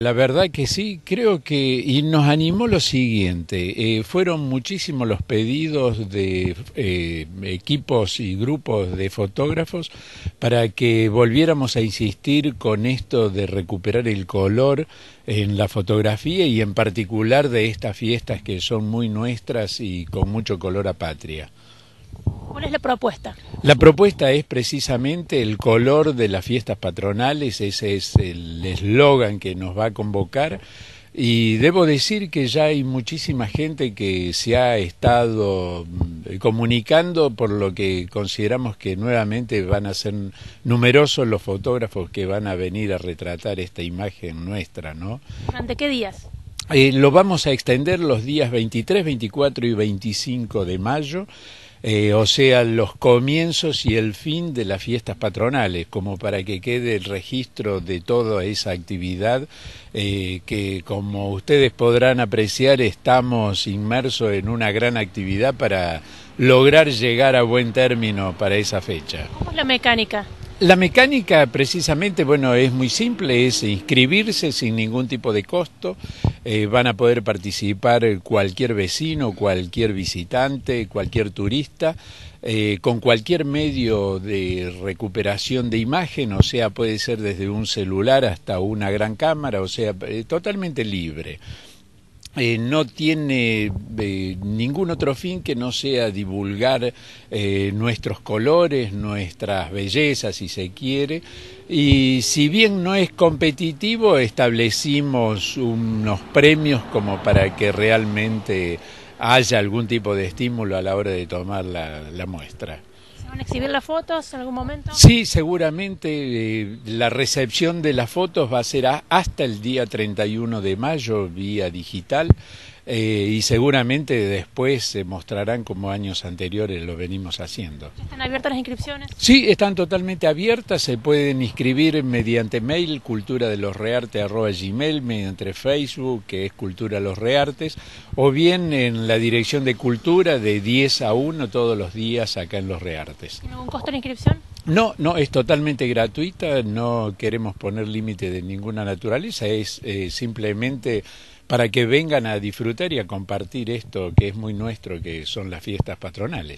La verdad que sí, creo que y nos animó lo siguiente, eh, fueron muchísimos los pedidos de eh, equipos y grupos de fotógrafos para que volviéramos a insistir con esto de recuperar el color en la fotografía y en particular de estas fiestas que son muy nuestras y con mucho color a patria. ¿Cuál es la propuesta? La propuesta es precisamente el color de las fiestas patronales, ese es el eslogan que nos va a convocar. Y debo decir que ya hay muchísima gente que se ha estado mm, comunicando, por lo que consideramos que nuevamente van a ser numerosos los fotógrafos que van a venir a retratar esta imagen nuestra, ¿no? ¿Durante qué días? Eh, lo vamos a extender los días 23, 24 y 25 de mayo. Eh, o sea, los comienzos y el fin de las fiestas patronales, como para que quede el registro de toda esa actividad eh, que, como ustedes podrán apreciar, estamos inmersos en una gran actividad para lograr llegar a buen término para esa fecha. ¿Cómo es la mecánica? La mecánica precisamente, bueno, es muy simple, es inscribirse sin ningún tipo de costo, eh, van a poder participar eh, cualquier vecino, cualquier visitante, cualquier turista, eh, con cualquier medio de recuperación de imagen, o sea, puede ser desde un celular hasta una gran cámara, o sea, totalmente libre. Eh, no tiene eh, ningún otro fin que no sea divulgar eh, nuestros colores, nuestras bellezas, si se quiere. Y si bien no es competitivo, establecimos unos premios como para que realmente haya algún tipo de estímulo a la hora de tomar la muestra. ¿Van a exhibir las fotos en algún momento? Sí, seguramente eh, la recepción de las fotos va a ser hasta el día 31 de mayo vía digital. Eh, y seguramente después se mostrarán como años anteriores lo venimos haciendo. ¿Están abiertas las inscripciones? Sí, están totalmente abiertas, se pueden inscribir mediante mail cultura de los reartes arroba gmail, mediante Facebook que es cultura los reartes, o bien en la dirección de cultura de 10 a 1 todos los días acá en los reartes. ¿Tiene algún costo de inscripción? No, no, es totalmente gratuita, no queremos poner límite de ninguna naturaleza, es eh, simplemente para que vengan a disfrutar y a compartir esto que es muy nuestro, que son las fiestas patronales.